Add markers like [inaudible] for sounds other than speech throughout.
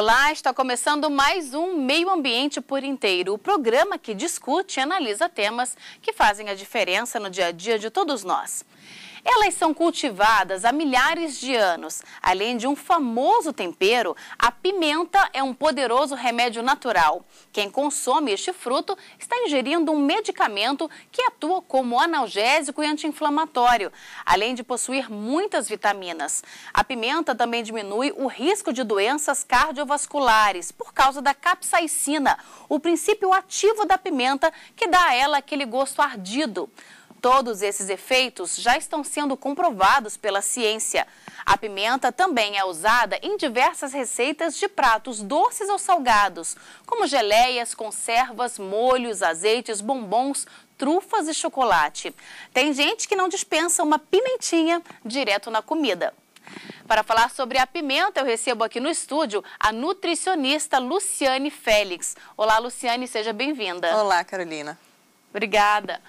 Olá, está começando mais um Meio Ambiente por Inteiro, o programa que discute e analisa temas que fazem a diferença no dia a dia de todos nós. Elas são cultivadas há milhares de anos. Além de um famoso tempero, a pimenta é um poderoso remédio natural. Quem consome este fruto está ingerindo um medicamento que atua como analgésico e anti-inflamatório, além de possuir muitas vitaminas. A pimenta também diminui o risco de doenças cardiovasculares por causa da capsaicina, o princípio ativo da pimenta que dá a ela aquele gosto ardido. Todos esses efeitos já estão sendo comprovados pela ciência. A pimenta também é usada em diversas receitas de pratos doces ou salgados, como geleias, conservas, molhos, azeites, bombons, trufas e chocolate. Tem gente que não dispensa uma pimentinha direto na comida. Para falar sobre a pimenta, eu recebo aqui no estúdio a nutricionista Luciane Félix. Olá, Luciane, seja bem-vinda. Olá, Carolina. Obrigada.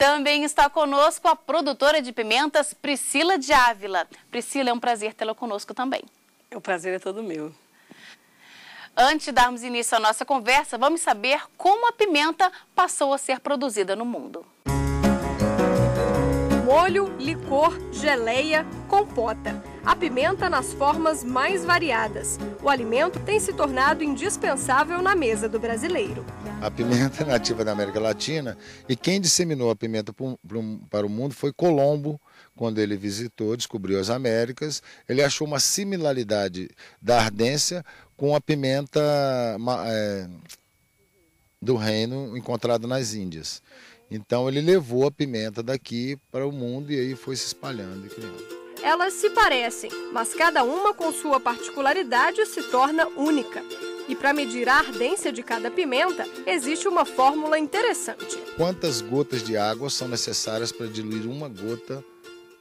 Também está conosco a produtora de pimentas, Priscila de Ávila. Priscila, é um prazer tê-la conosco também. O é prazer é todo meu. Antes de darmos início à nossa conversa, vamos saber como a pimenta passou a ser produzida no mundo. Molho, licor, geleia, compota. A pimenta nas formas mais variadas. O alimento tem se tornado indispensável na mesa do brasileiro. A pimenta é [laughs] nativa da América Latina e quem disseminou a pimenta para o mundo foi Colombo, quando ele visitou, descobriu as Américas. Ele achou uma similaridade da ardência com a pimenta é, do reino encontrada nas Índias. Então ele levou a pimenta daqui para o mundo e aí foi se espalhando e criando. Elas se parecem, mas cada uma com sua particularidade se torna única. E para medir a ardência de cada pimenta, existe uma fórmula interessante. Quantas gotas de água são necessárias para diluir uma gota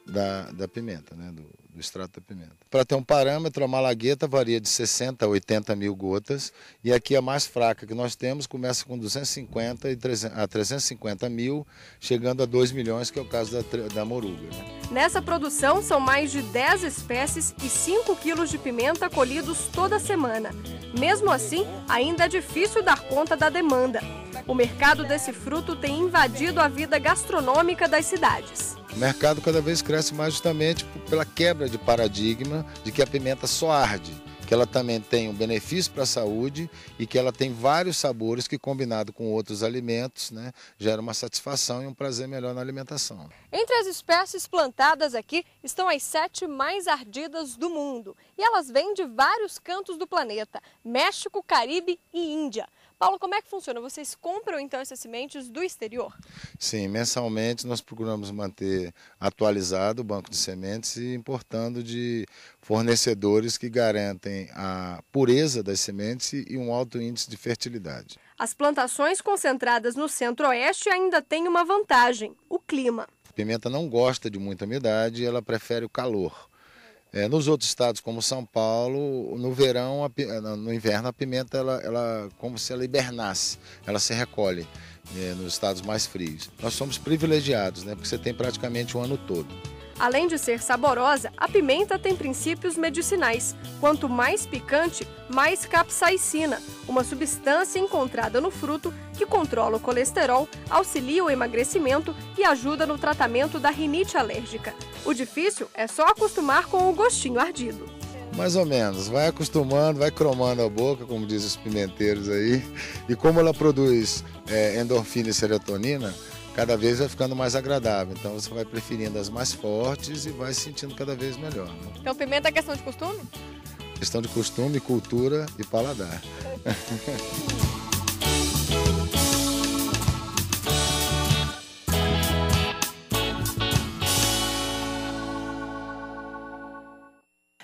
da, da pimenta, né? Do, do extrato da pimenta. Para ter um parâmetro, a malagueta varia de 60 a 80 mil gotas e aqui a mais fraca que nós temos começa com 250 a 350 mil, chegando a 2 milhões, que é o caso da, da moruga. Né? Nessa produção são mais de 10 espécies e 5 quilos de pimenta colhidos toda semana. Mesmo assim, ainda é difícil dar conta da demanda. O mercado desse fruto tem invadido a vida gastronômica das cidades. O mercado cada vez cresce mais justamente pela quebra de paradigma de que a pimenta só arde que ela também tem um benefício para a saúde e que ela tem vários sabores que combinado com outros alimentos, né, gera uma satisfação e um prazer melhor na alimentação. Entre as espécies plantadas aqui estão as sete mais ardidas do mundo e elas vêm de vários cantos do planeta, México, Caribe e Índia. Paulo, como é que funciona? Vocês compram então essas sementes do exterior? Sim, mensalmente nós procuramos manter atualizado o banco de sementes e importando de fornecedores que garantem a pureza das sementes e um alto índice de fertilidade. As plantações concentradas no centro-oeste ainda têm uma vantagem: o clima. A pimenta não gosta de muita umidade, ela prefere o calor. É, nos outros estados, como São Paulo, no verão, a, eh, no inverno, a pimenta, ela, ela, como se ela hibernasse, ela se recolhe é, nos estados mais frios. Nós somos privilegiados, né, porque você tem praticamente o um ano todo. Além de ser saborosa, a pimenta tem princípios medicinais. Quanto mais picante, mais capsaicina, uma substância encontrada no fruto que controla o colesterol, auxilia o emagrecimento e ajuda no tratamento da rinite alérgica. O difícil é só acostumar com o gostinho ardido. Mais ou menos, vai acostumando, vai cromando a boca, como dizem os pimenteiros aí. E como ela produz é, endorfina e serotonina, cada vez vai ficando mais agradável. Então você vai preferindo as mais fortes e vai se sentindo cada vez melhor. Né? Então pimenta é questão de costume? Questão de costume, cultura e paladar. [laughs]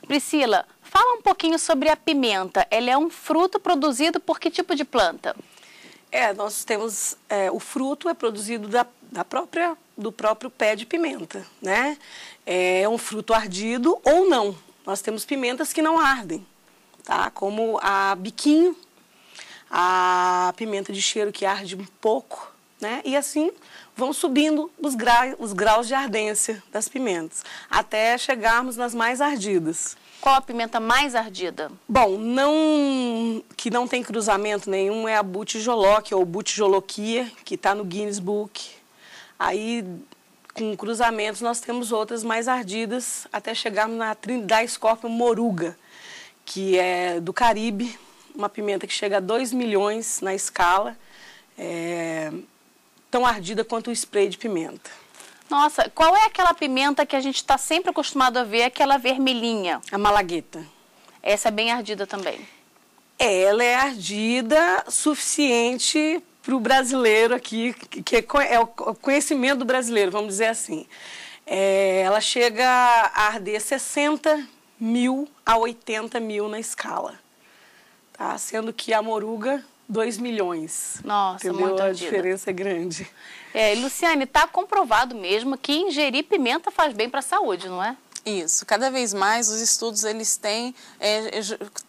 Priscila, fala um pouquinho sobre a pimenta. Ela é um fruto produzido por que tipo de planta? É, nós temos é, o fruto é produzido da, da própria do próprio pé de pimenta, né? É um fruto ardido ou não. Nós temos pimentas que não ardem, tá? Como a biquinho, a pimenta de cheiro que arde um pouco, né? E assim vão subindo os, gra os graus de ardência das pimentas, até chegarmos nas mais ardidas. Qual a pimenta mais ardida? Bom, não que não tem cruzamento nenhum é a butijoloque ou butijoloquia, que está no Guinness Book. Aí, com cruzamentos, nós temos outras mais ardidas, até chegarmos na Trindadescorpium moruga, que é do Caribe, uma pimenta que chega a 2 milhões na escala, é, tão ardida quanto o spray de pimenta. Nossa, qual é aquela pimenta que a gente está sempre acostumado a ver, aquela vermelhinha? A malagueta. Essa é bem ardida também. É, ela é ardida suficiente para o brasileiro aqui, que é, é o conhecimento do brasileiro, vamos dizer assim. É, ela chega a arder 60 mil a 80 mil na escala, tá? sendo que a moruga 2 milhões. Nossa, entendeu? muito A diferença é grande. É, Luciane, está comprovado mesmo que ingerir pimenta faz bem para a saúde, não é? Isso, cada vez mais os estudos eles têm é, é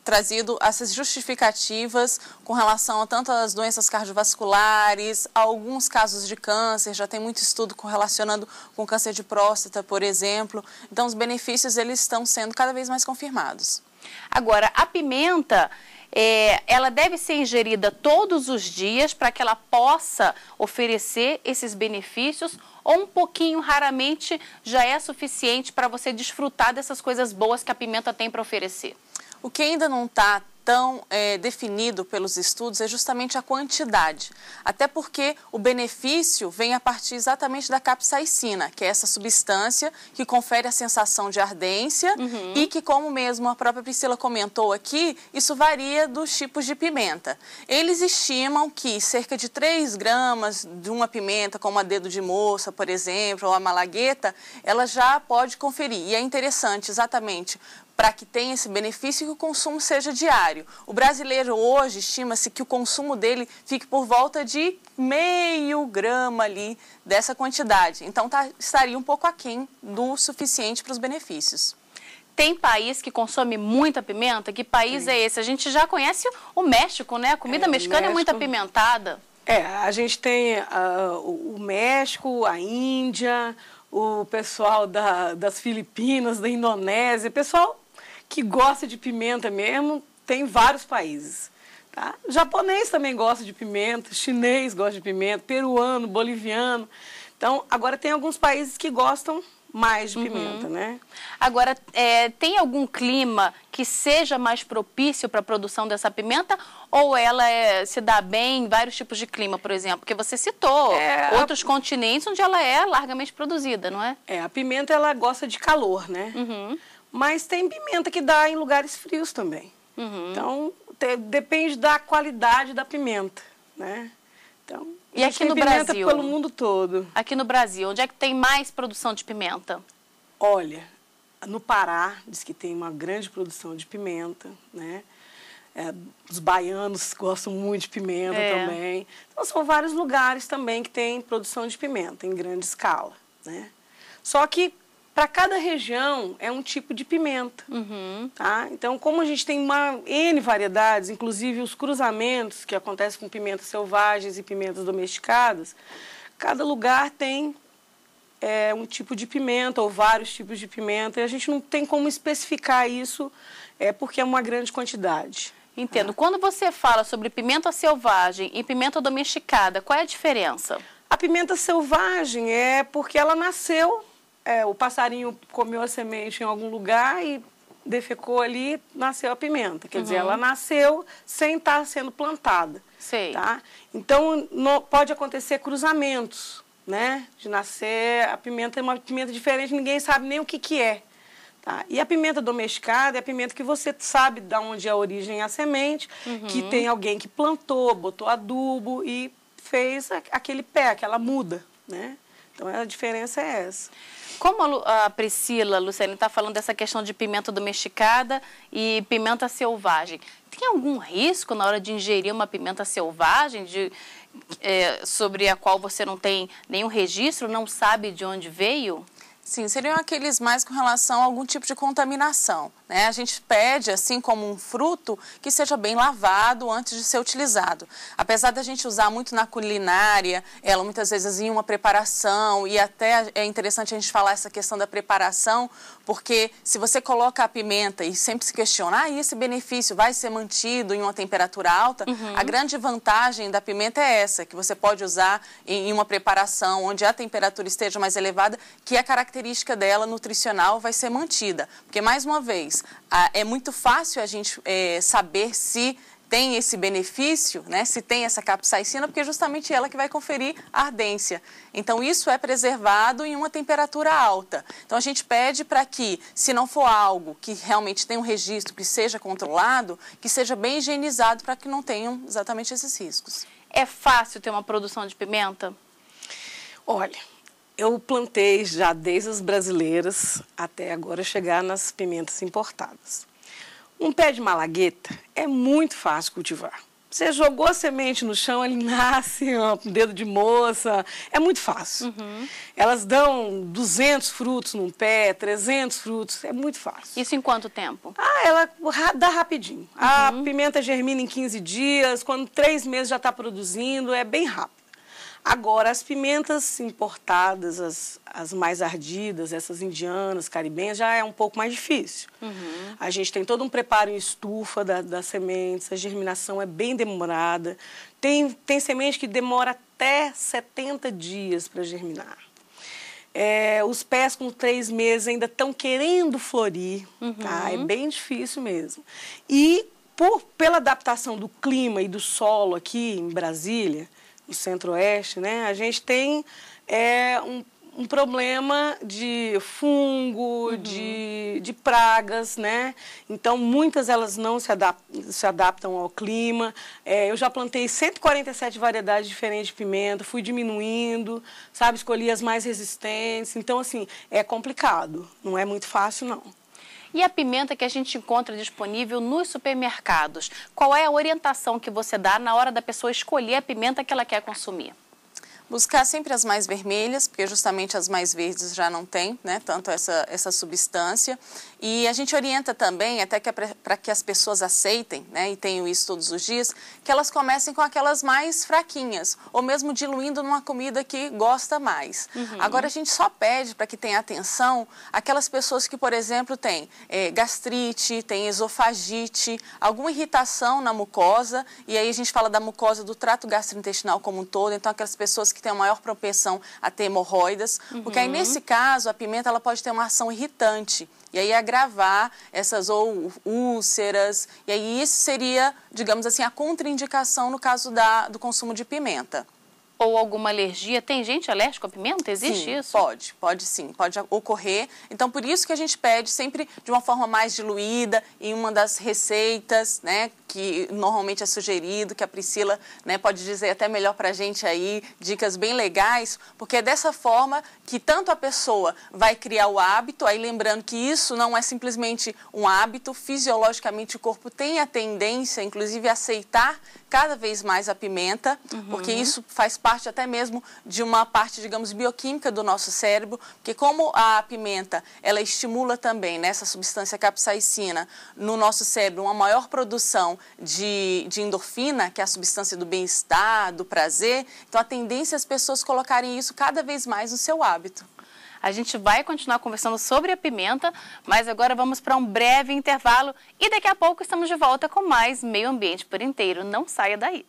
trazido essas justificativas com relação a tanto as doenças cardiovasculares, alguns casos de câncer, já tem muito estudo relacionando com câncer de próstata, por exemplo. Então os benefícios eles estão sendo cada vez mais confirmados. Agora, a pimenta, é, ela deve ser ingerida todos os dias para que ela possa oferecer esses benefícios ou um pouquinho raramente já é suficiente para você desfrutar dessas coisas boas que a pimenta tem para oferecer? O que ainda não está tão é, definido pelos estudos é justamente a quantidade. Até porque o benefício vem a partir exatamente da capsaicina, que é essa substância que confere a sensação de ardência uhum. e que, como mesmo a própria Priscila comentou aqui, isso varia dos tipos de pimenta. Eles estimam que cerca de 3 gramas de uma pimenta, como a dedo de moça, por exemplo, ou a malagueta, ela já pode conferir. E é interessante exatamente para que tenha esse benefício e que o consumo seja diário. O brasileiro hoje estima-se que o consumo dele fique por volta de meio grama ali dessa quantidade. Então tá, estaria um pouco aquém do suficiente para os benefícios. Tem país que consome muita pimenta? Que país Sim. é esse? A gente já conhece o México, né? A comida é, mexicana é México... é muito apimentada. É, a gente tem uh, o México, a Índia, o pessoal da, das Filipinas, da Indonésia, pessoal que gosta de pimenta mesmo tem vários países. Tá? Japonês também gosta de pimenta, chinês gosta de pimenta, peruano, boliviano. Então, agora tem alguns países que gostam mais de uhum. pimenta, uhum. né? Agora, é, tem algum clima que seja mais propício para a produção dessa pimenta ou ela é, se dá bem em vários tipos de clima, por exemplo? Porque você citou é, outros a... continentes onde ela é largamente produzida, não é? É, a pimenta ela gosta de calor, né? Uhum. Mas tem pimenta que dá em lugares frios também. Uhum. Então, te, depende da qualidade da pimenta, né? Então, e aqui no Brasil? pelo mundo todo. Aqui no Brasil, onde é que tem mais produção de pimenta? Olha, no Pará diz que tem uma grande produção de pimenta, né? É, os baianos gostam muito de pimenta é. também. Então, são vários lugares também que tem produção de pimenta em grande escala, né? Só que para cada região é um tipo de pimenta, uhum. tá? Então, como a gente tem uma N variedades, inclusive os cruzamentos que acontecem com pimentas selvagens e pimentas domesticadas, cada lugar tem é, um tipo de pimenta ou vários tipos de pimenta e a gente não tem como especificar isso é porque é uma grande quantidade. Entendo. Tá? Quando você fala sobre pimenta selvagem e pimenta domesticada, qual é a diferença? A pimenta selvagem é porque ela nasceu é, o passarinho comeu a semente em algum lugar e defecou ali, nasceu a pimenta. Quer uhum. dizer, ela nasceu sem estar sendo plantada. Sei. Tá? Então, no, pode acontecer cruzamentos, né? De nascer a pimenta é uma pimenta diferente, ninguém sabe nem o que, que é. Tá? E a pimenta domesticada é a pimenta que você sabe de onde é a origem a semente, uhum. que tem alguém que plantou, botou adubo e fez aquele pé, aquela muda, né? Então a diferença é essa. Como a Priscila, Luciane, está falando dessa questão de pimenta domesticada e pimenta selvagem, tem algum risco na hora de ingerir uma pimenta selvagem de, é, sobre a qual você não tem nenhum registro, não sabe de onde veio? Sim, seriam aqueles mais com relação a algum tipo de contaminação. Né? A gente pede, assim como um fruto, que seja bem lavado antes de ser utilizado. Apesar da gente usar muito na culinária, ela muitas vezes em uma preparação, e até é interessante a gente falar essa questão da preparação, porque se você coloca a pimenta e sempre se questiona, ah, esse benefício vai ser mantido em uma temperatura alta, uhum. a grande vantagem da pimenta é essa, que você pode usar em uma preparação onde a temperatura esteja mais elevada, que é característica característica dela nutricional vai ser mantida. Porque, mais uma vez, é muito fácil a gente é, saber se tem esse benefício, né, se tem essa capsaicina, porque é justamente ela que vai conferir ardência. Então, isso é preservado em uma temperatura alta. Então, a gente pede para que, se não for algo que realmente tem um registro, que seja controlado, que seja bem higienizado para que não tenham exatamente esses riscos. É fácil ter uma produção de pimenta? Olha, eu plantei já desde as brasileiras até agora chegar nas pimentas importadas. Um pé de malagueta é muito fácil cultivar. Você jogou a semente no chão, ele [laughs] nasce, um dedo de moça, é muito fácil. Uhum. Elas dão 200 frutos num pé, 300 frutos, é muito fácil. Isso em quanto tempo? Ah, ela dá rapidinho. Uhum. A pimenta germina em 15 dias, quando três meses já está produzindo, é bem rápido. Agora, as pimentas importadas, as, as mais ardidas, essas indianas, caribenhas, já é um pouco mais difícil. Uhum. A gente tem todo um preparo em estufa da, das sementes, a germinação é bem demorada. Tem, tem semente que demora até 70 dias para germinar. É, os pés com três meses ainda estão querendo florir, tá? uhum. tá? É bem difícil mesmo. E por, pela adaptação do clima e do solo aqui em Brasília, o Centro-Oeste, né? A gente tem é, um, um problema de fungo, uhum. de, de pragas, né? Então, muitas elas não se, adap se adaptam ao clima. É, eu já plantei 147 variedades diferentes de pimenta, fui diminuindo, sabe? Escolhi as mais resistentes. Então, assim, é complicado, não é muito fácil, não e a pimenta que a gente encontra disponível nos supermercados. Qual é a orientação que você dá na hora da pessoa escolher a pimenta que ela quer consumir? Buscar sempre as mais vermelhas, porque justamente as mais verdes já não tem, né, tanto essa, essa substância. E a gente orienta também, até que é para que as pessoas aceitem, né, e tenho isso todos os dias, que elas comecem com aquelas mais fraquinhas, ou mesmo diluindo numa comida que gosta mais. Uhum. Agora, a gente só pede para que tenha atenção aquelas pessoas que, por exemplo, têm é, gastrite, têm esofagite, alguma irritação na mucosa, e aí a gente fala da mucosa do trato gastrointestinal como um todo, então aquelas pessoas que têm a maior propensão a ter hemorroidas, uhum. porque aí uhum. nesse caso a pimenta ela pode ter uma ação irritante e aí agravar essas ou úlceras, e aí isso seria, digamos assim, a contraindicação no caso da, do consumo de pimenta ou alguma alergia. Tem gente alérgica a pimenta? Existe sim, isso? Pode, pode sim, pode ocorrer. Então, por isso que a gente pede sempre de uma forma mais diluída, em uma das receitas, né, que normalmente é sugerido, que a Priscila né, pode dizer até melhor para a gente aí, dicas bem legais, porque é dessa forma que tanto a pessoa vai criar o hábito, aí lembrando que isso não é simplesmente um hábito, fisiologicamente o corpo tem a tendência, inclusive, a aceitar cada vez mais a pimenta, uhum. porque isso faz parte até mesmo de uma parte, digamos, bioquímica do nosso cérebro, porque como a pimenta, ela estimula também nessa né, substância capsaicina no nosso cérebro uma maior produção de, de endorfina, que é a substância do bem-estar, do prazer, então a tendência é as pessoas colocarem isso cada vez mais no seu hábito. A gente vai continuar conversando sobre a pimenta, mas agora vamos para um breve intervalo e daqui a pouco estamos de volta com mais Meio Ambiente por Inteiro. Não saia daí.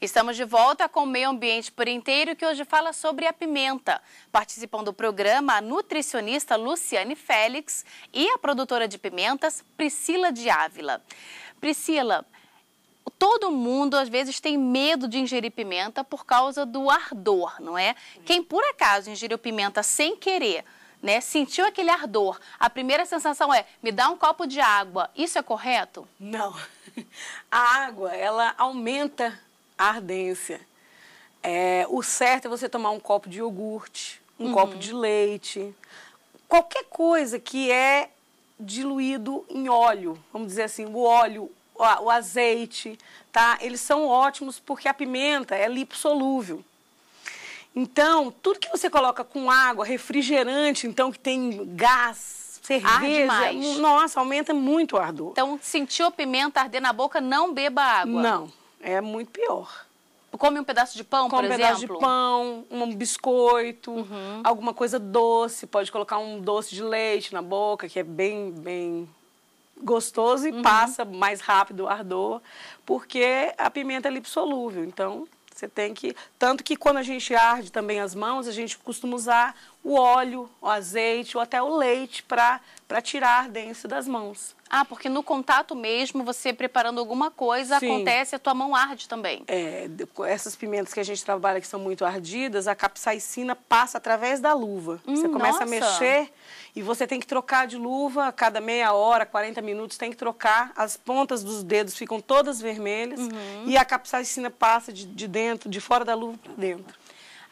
Estamos de volta com o Meio Ambiente por Inteiro, que hoje fala sobre a pimenta. Participam do programa a nutricionista Luciane Félix e a produtora de pimentas Priscila de Ávila. Priscila, todo mundo às vezes tem medo de ingerir pimenta por causa do ardor, não é? Quem por acaso ingeriu pimenta sem querer, né, sentiu aquele ardor, a primeira sensação é me dá um copo de água. Isso é correto? Não. [laughs] A água, ela aumenta ardência. É, o certo é você tomar um copo de iogurte, um uhum. copo de leite, qualquer coisa que é diluído em óleo, vamos dizer assim, o óleo, o azeite, tá? Eles são ótimos porque a pimenta é lipossolúvel. Então, tudo que você coloca com água, refrigerante, então que tem gás, cerveja, nossa, aumenta muito o ardor. Então, sentiu a pimenta arder na boca, não beba água. Não. É muito pior. Come um pedaço de pão, Come por um exemplo? um pedaço de pão, um biscoito, uhum. alguma coisa doce. Pode colocar um doce de leite na boca, que é bem, bem gostoso e uhum. passa mais rápido o ardor, porque a pimenta é lipsolúvel. Então, você tem que... Tanto que quando a gente arde também as mãos, a gente costuma usar o óleo, o azeite ou até o leite para tirar denso das mãos. Ah, porque no contato mesmo, você preparando alguma coisa, Sim. acontece, a tua mão arde também. É, essas pimentas que a gente trabalha que são muito ardidas, a capsaicina passa através da luva. Hum, você começa nossa. a mexer e você tem que trocar de luva a cada meia hora, 40 minutos, tem que trocar. As pontas dos dedos ficam todas vermelhas uhum. e a capsaicina passa de, de dentro, de fora da luva para dentro.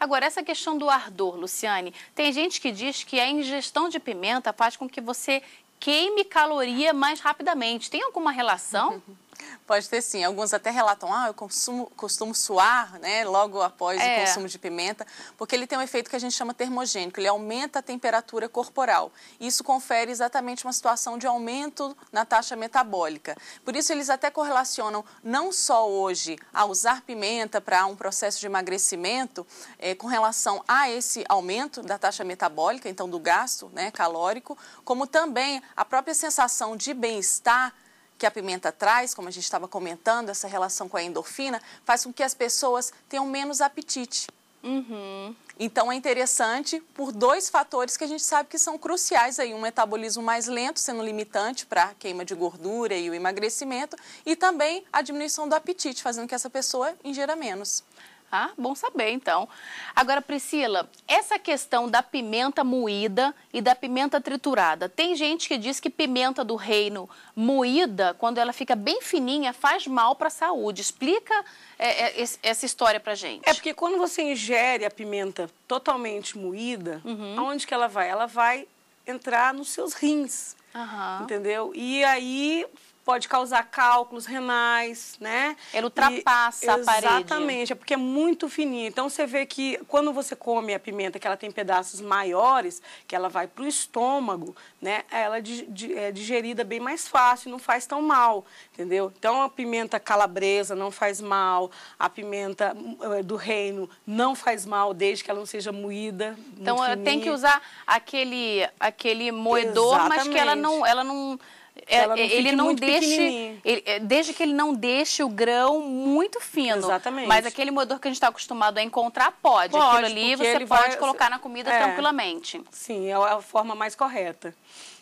Agora, essa questão do ardor, Luciane, tem gente que diz que a ingestão de pimenta faz com que você queime caloria mais rapidamente. Tem alguma relação? Uhum. [laughs] Pode ter sim. Alguns até relatam, ah, eu consumo, costumo suar, né, logo após é. o consumo de pimenta, porque ele tem um efeito que a gente chama termogênico, ele aumenta a temperatura corporal. Isso confere exatamente uma situação de aumento na taxa metabólica. Por isso, eles até correlacionam não só hoje a usar pimenta para um processo de emagrecimento, é, com relação a esse aumento da taxa metabólica, então do gasto né, calórico, como também a própria sensação de bem-estar que a pimenta traz, como a gente estava comentando, essa relação com a endorfina, faz com que as pessoas tenham menos apetite. Uhum. Então é interessante por dois fatores que a gente sabe que são cruciais aí, um metabolismo mais lento, sendo limitante para a queima de gordura e o emagrecimento, e também a diminuição do apetite, fazendo que essa pessoa ingira menos. Ah, bom saber, então. Agora, Priscila, essa questão da pimenta moída e da pimenta triturada. Tem gente que diz que pimenta do reino moída, quando ela fica bem fininha, faz mal para a saúde. Explica é, é, essa história para gente. É porque quando você ingere a pimenta totalmente moída, uhum. aonde que ela vai? Ela vai entrar nos seus rins, uhum. entendeu? E aí pode causar cálculos renais, né? Ela ultrapassa e, a parede. Exatamente, é porque é muito fininha. Então você vê que quando você come a pimenta, que ela tem pedaços maiores, que ela vai para o estômago, né? Ela é, é digerida bem mais fácil, não faz tão mal, entendeu? Então a pimenta calabresa não faz mal, a pimenta hum, é, do reino não faz mal, desde que ela não seja moída. Então ela tem que usar aquele, aquele moedor, Exatamente. mas que ela não, ela não é, não é, ele não deixe, ele, é, desde que ele não deixe o grão muito fino. Exatamente. Mas aquele moedor que a gente está acostumado a encontrar pode. pode Aquilo ali você pode vai, colocar na comida é, tranquilamente. Sim, é a forma mais correta.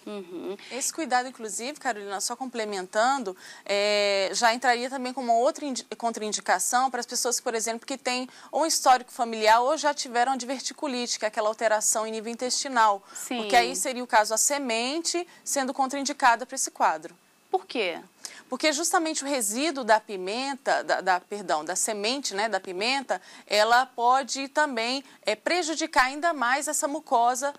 Uhum. Esse cuidado, inclusive, Carolina, só complementando, é, já entraria também como outra contraindicação para as pessoas, por exemplo, que têm um histórico familiar ou já tiveram diverticulite, que é aquela alteração em nível intestinal. Sim. Porque aí seria o caso a semente sendo contraindicada para esse quadro. Por quê? Porque justamente o resíduo da pimenta, da, da, perdão, da semente né, da pimenta, ela pode também é, prejudicar ainda mais essa mucosa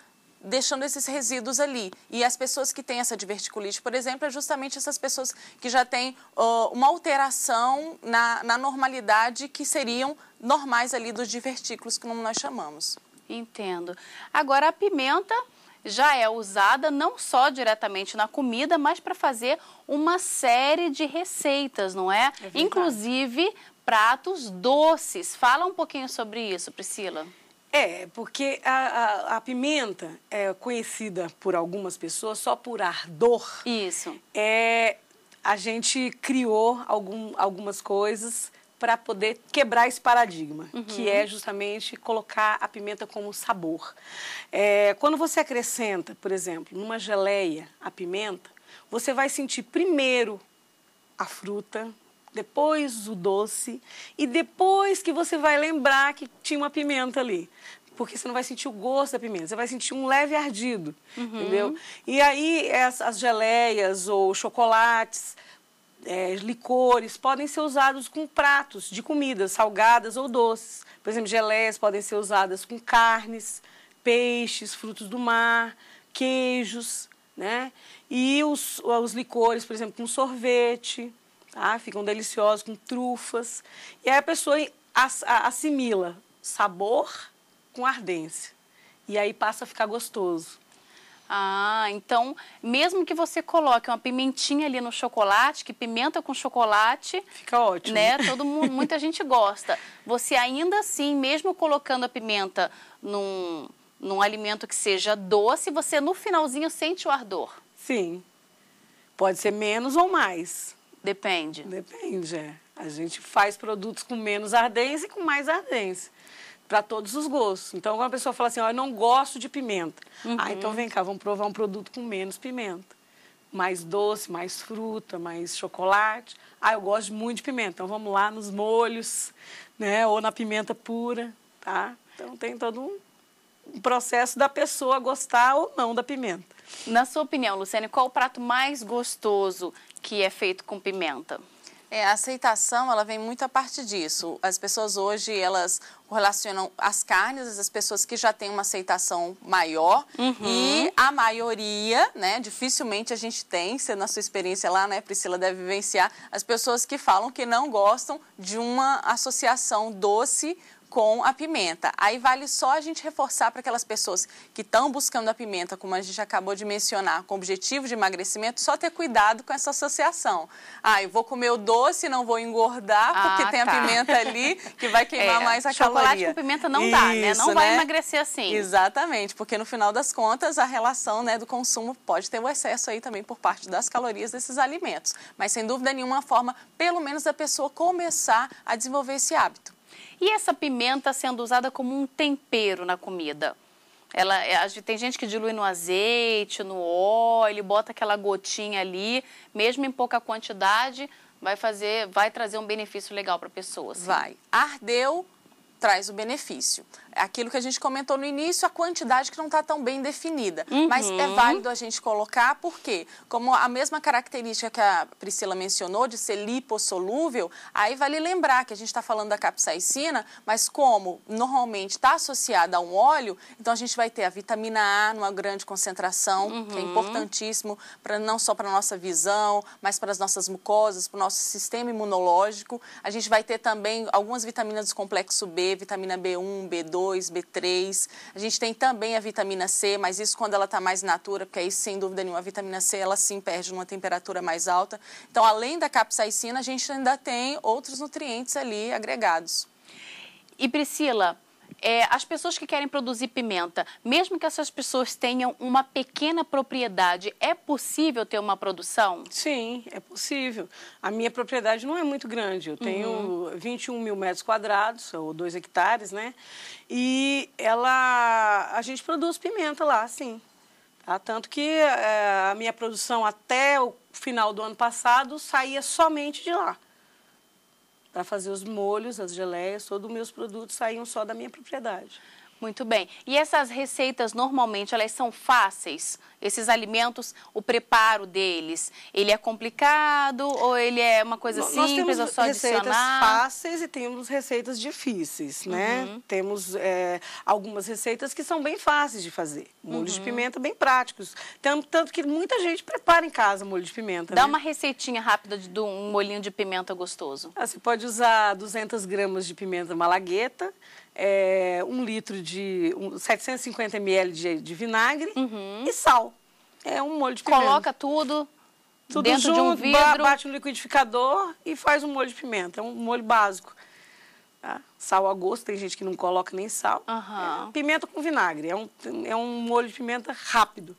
deixando esses resíduos ali. E as pessoas que têm essa diverticulite, por exemplo, é justamente essas pessoas que já têm uh, uma alteração na, na normalidade que seriam normais ali dos divertículos, como nós chamamos. Entendo. Agora, a pimenta já é usada não só diretamente na comida, mas para fazer uma série de receitas, não é? é Inclusive pratos doces. Fala um pouquinho sobre isso, Priscila. É, porque a, a, a, pimenta é conhecida por algumas pessoas só por ardor. Isso. É, a gente criou algum, algumas coisas para poder quebrar esse paradigma, uhum. que é justamente colocar a pimenta como sabor. É, quando você acrescenta, por exemplo, numa geleia a pimenta, você vai sentir primeiro a fruta, depois o doce e depois que você vai lembrar que tinha uma pimenta ali. Porque você não vai sentir o gosto da pimenta, você vai sentir um leve ardido, uhum. entendeu? E aí as, as geleias ou chocolates, é, licores podem ser usados com pratos de comidas salgadas ou doces. Por exemplo, geleias podem ser usadas com carnes, peixes, frutos do mar, queijos, né? E os, os licores, por exemplo, com sorvete tá? Ficam deliciosos com trufas. E aí a pessoa assimila sabor com ardência. E aí passa a ficar gostoso. Ah, então, mesmo que você coloque uma pimentinha ali no chocolate, que pimenta com chocolate. Fica ótimo. Né? Todo mundo, muita gente gosta. Você ainda assim, mesmo colocando a pimenta num, num alimento que seja doce, você no finalzinho sente o ardor. Sim. Pode ser menos ou mais. Depende. Depende, é. A gente faz produtos com menos ardência e com mais ardência. Para todos os gostos. Então, quando a pessoa fala assim, oh, eu não gosto de pimenta. Ah, uhum. Ah, então vem cá, vamos provar um produto com menos pimenta. Mais doce, mais fruta, mais chocolate. Ah, eu gosto muito de pimenta. Então vamos lá nos molhos, né? Ou na pimenta pura, tá? Então tem todo um processo da pessoa gostar ou não da pimenta. Na sua opinião, Luciane, qual o prato mais gostoso que é feito com pimenta? É, a aceitação, ela vem muito a partir disso. As pessoas hoje, elas relacionam as carnes, as pessoas que já têm uma aceitação maior uhum. e a maioria, né, dificilmente a gente tem, se na sua experiência lá, né, Priscila deve vivenciar, as pessoas que falam que não gostam de uma associação doce com a pimenta. Aí vale só a gente reforçar para aquelas pessoas que estão buscando a pimenta, como a gente acabou de mencionar, com objetivo de emagrecimento, só ter cuidado com essa associação. Ah, eu vou comer o doce, não vou engordar, porque ah, tem a tá. pimenta ali [laughs] que vai queimar é, mais a chocolate caloria. Chocolate com pimenta não dá, né? Não né? vai emagrecer assim. Exatamente, porque no final das contas a relação né, do consumo pode ter o um excesso aí também por parte das calorias desses alimentos. Mas sem dúvida nenhuma forma, pelo menos da pessoa começar a desenvolver esse hábito. E essa pimenta sendo usada como um tempero na comida? Ela, é, tem gente que dilui no azeite, no óleo, bota aquela gotinha ali, mesmo em pouca quantidade, vai fazer, vai trazer um benefício legal para a pessoa. Assim. Vai. Ardeu, traz o benefício aquilo que a gente comentou no início, a quantidade que não está tão bem definida. Uhum. Mas é válido a gente colocar, porque como a mesma característica que a Priscila mencionou de ser lipossolúvel, aí vale lembrar que a gente está falando da capsaicina, mas como normalmente está associada a um óleo, então a gente vai ter a vitamina A numa grande concentração, uhum. que é uhum. importantíssimo para não só para nossa visão, mas para as nossas mucosas, para o nosso sistema imunológico. A gente vai ter também algumas vitaminas do complexo B, vitamina B1, B2, B2, B3. A gente tem também a vitamina C, mas isso quando ela está mais natura, porque aí, sem dúvida nenhuma, a vitamina C, ela sim perde numa temperatura mais alta. Então, além da capsaicina, a gente ainda tem outros nutrientes ali agregados. E Priscila, é, as pessoas que querem produzir pimenta, mesmo que essas pessoas tenham uma pequena propriedade, é possível ter uma produção? Sim, é possível. A minha propriedade não é muito grande. Eu tenho uhum. 21 mil metros quadrados, ou 2 hectares, né? E ela, a gente produz pimenta lá, sim. Tá? Tanto que é, a minha produção até o final do ano passado saía somente de lá para fazer os molhos, as geleias, todos os meus produtos saíam só da minha propriedade. Muito bem. E essas receitas normalmente elas são fáceis? Esses alimentos, o preparo deles, ele é complicado ou ele é uma coisa Nós simples, é só adicionar? receitas fáceis e temos receitas difíceis, né? Uhum. Temos é, algumas receitas que são bem fáceis de fazer. Molho uhum. de pimenta bem práticos. Tanto, tanto, que muita gente prepara em casa molho de pimenta, Dá né? uma receitinha rápida de, de, um molhinho de pimenta gostoso. Ah, você pode usar 200 gramas de pimenta malagueta, é, um litro de um, 750 ml de, de vinagre uhum. e sal. É um molho de pimenta. Coloca tudo, tudo dentro junto, de um vidro. Bate no liquidificador e faz um molho de pimenta. É um molho básico. Tá? Sal a gosto, tem gente que não coloca nem sal. Uhum. É, pimenta com vinagre. É um, é um molho de pimenta rápido.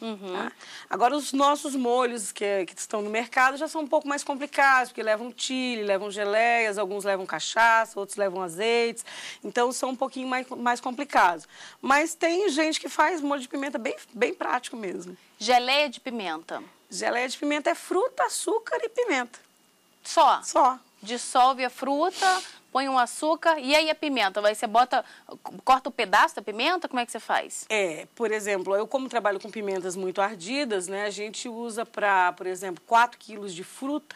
Uhum. Tá? Agora, os nossos molhos que, que, estão no mercado já são um pouco mais complicados, porque levam chile, levam geleias, alguns levam cachaça, outros levam azeites. Então, são um pouquinho mais, mais complicados. Mas tem gente que faz molho de pimenta bem, bem prático mesmo. Geleia de pimenta? Geleia de pimenta é fruta, açúcar e pimenta. Só? Só. Dissolve a fruta põe um açúcar e aí a pimenta? Vai, você bota, corta o um pedaço da pimenta? Como é que você faz? É, por exemplo, eu como trabalho com pimentas muito ardidas, né, a gente usa para, por exemplo, 4 quilos de fruta,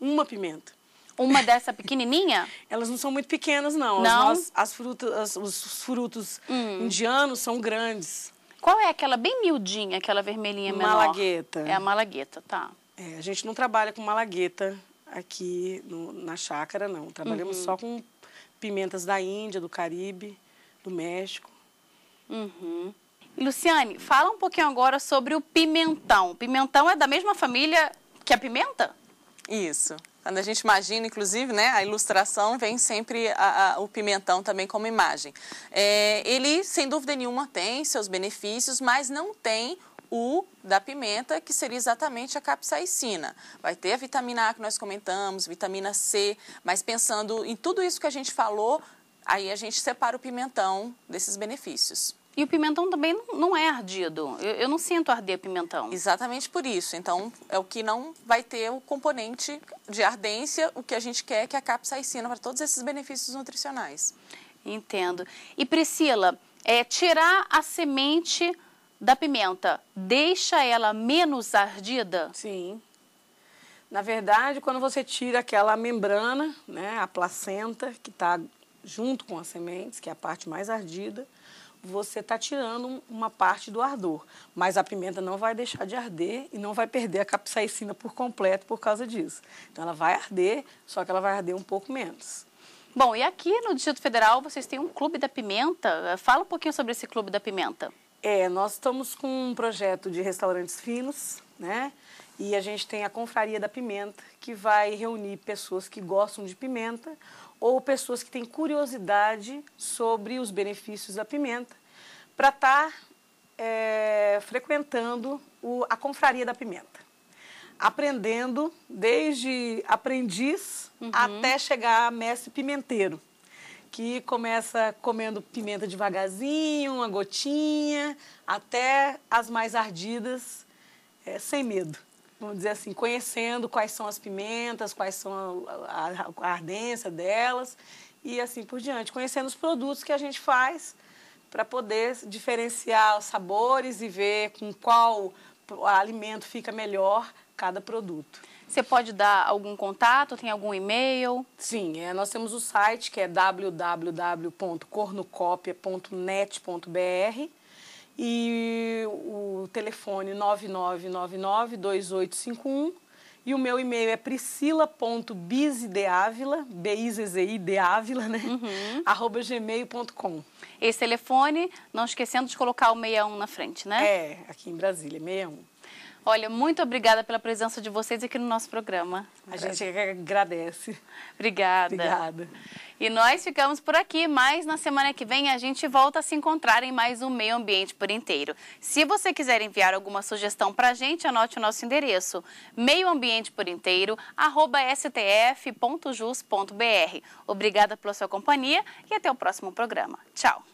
uma pimenta. Uma dessa pequenininha? [laughs] Elas não são muito pequenas, não. Não? As, as frutas, os frutos hum. indianos são grandes. Qual é aquela bem miudinha, aquela vermelhinha malagueta. menor? Malagueta. É a malagueta, tá. É, a gente não trabalha com malagueta aqui no, na chácara, não. Trabalhamos uhum. só com pimentas da Índia, do Caribe, do México. Uhum. Luciane, fala um pouquinho agora sobre o pimentão. pimentão é da mesma família que a pimenta? Isso. Quando a gente imagina, inclusive, né, a ilustração vem sempre a, a, o pimentão também como imagem. É, ele, sem dúvida nenhuma, tem seus benefícios, mas não tem U da pimenta, que seria exatamente a capsaicina. Vai ter a vitamina A que nós comentamos, vitamina C, mas pensando em tudo isso que a gente falou, aí a gente separa o pimentão desses benefícios. E o pimentão também não é ardido. Eu, eu, não sinto arder pimentão. Exatamente por isso. Então, é o que não vai ter o componente de ardência, o que a gente quer que é a capsaicina para todos esses benefícios nutricionais. Entendo. E Priscila, é, tirar a semente da pimenta deixa ela menos ardida? Sim. Na verdade, quando você tira aquela membrana, né, a placenta, que está junto com as sementes, que é a parte mais ardida, você está tirando uma parte do ardor. Mas a pimenta não vai deixar de arder e não vai perder a capsaicina por completo por causa disso. Então ela vai arder, só que ela vai arder um pouco menos. Bom, e aqui no Distrito Federal vocês têm um clube da pimenta. Fala um pouquinho sobre esse clube da pimenta. É, nós estamos com um projeto de restaurantes finos, né? E a gente tem a Confraria da Pimenta, que vai reunir pessoas que gostam de pimenta ou pessoas que têm curiosidade sobre os benefícios da pimenta, para estar tá, é, frequentando o, a Confraria da Pimenta. Aprendendo desde aprendiz uhum. até chegar a mestre pimenteiro que começa comendo pimenta devagarzinho, uma gotinha, até as mais ardidas, é, sem medo. Vamos dizer assim, conhecendo quais são as pimentas, quais são a, a, a ardência delas e assim por diante. Conhecendo os produtos que a gente faz para poder diferenciar os sabores e ver com qual alimento fica melhor cada produto. Você pode dar algum contato? Tem algum e-mail? Sim, é, nós temos o site que é www.cornucopia.net.br e o telefone 9999-2851 e o meu e-mail é priscila.bizdeávila, B-I-Z-Z-I d Ávila, né? Uhum. [laughs] arroba gmail.com. Esse telefone, não esquecendo de colocar o 61 na frente, né? É, aqui em Brasília, 61. Olha, muito obrigada pela presença de vocês aqui no nosso programa. A gente é agradece. Obrigada. Obrigada. E nós ficamos por aqui, mas na semana que vem a gente volta a se encontrar em mais um Meio Ambiente por Inteiro. Se você quiser enviar alguma sugestão para a gente, anote o nosso endereço, meioambienteporinteiro.stf.jus.br. Obrigada pela sua companhia e até o próximo programa. Tchau!